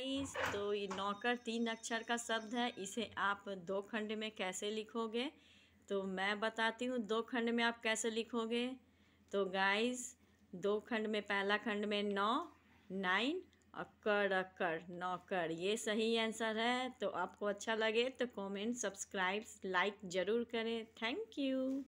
guys तो ये नौकर तीन अक्षर का शब्द है इसे आप दो खंड में कैसे लिखोगे तो मैं बताती हूँ दो खंड में आप कैसे लिखोगे तो गाइस दो खंड में पहला खंड में नौ नाइन अक्कर अक्कर नौकर ये सही आंसर है तो आपको अच्छा लगे तो कमेंट सब्सक्राइब लाइक ज़रूर करें थैंक यू